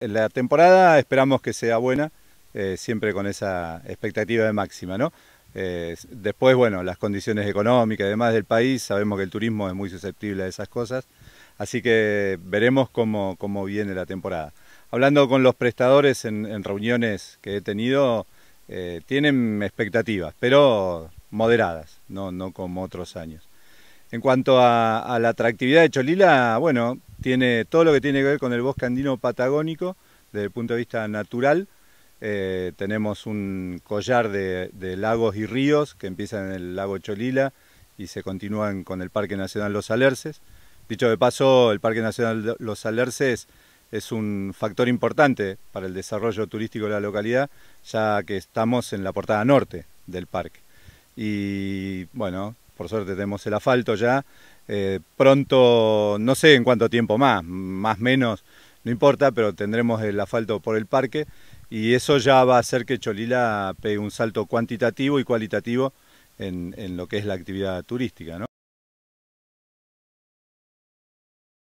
La temporada esperamos que sea buena, eh, siempre con esa expectativa de máxima, ¿no? Eh, después, bueno, las condiciones económicas y demás del país, sabemos que el turismo es muy susceptible a esas cosas, así que veremos cómo, viene la temporada. Hablando con los prestadores en, reuniones que he tenido, eh, tienen expectativas, pero moderadas, no, como otros años. En cuanto a la atractividad de Cholila, bueno, tiene todo lo que tiene que ver con el bosque andino patagónico desde el punto de vista natural. Eh, tenemos un collar de, de, lagos y ríos que empiezan en el lago Cholila y se continúan con el Parque Nacional Los Alerces. Dicho de paso, el Parque Nacional Los Alerces es un factor importante para el desarrollo turístico de la localidad, ya que estamos en la portada norte del parque. Y bueno, por suerte tenemos el asfalto ya. Eh, pronto, no sé en cuánto tiempo más, más menos, no importa, pero tendremos el asfalto por el parque y eso ya va a hacer que Cholila pegue un salto cuantitativo y cualitativo en, en lo que es la actividad turística. ¿no?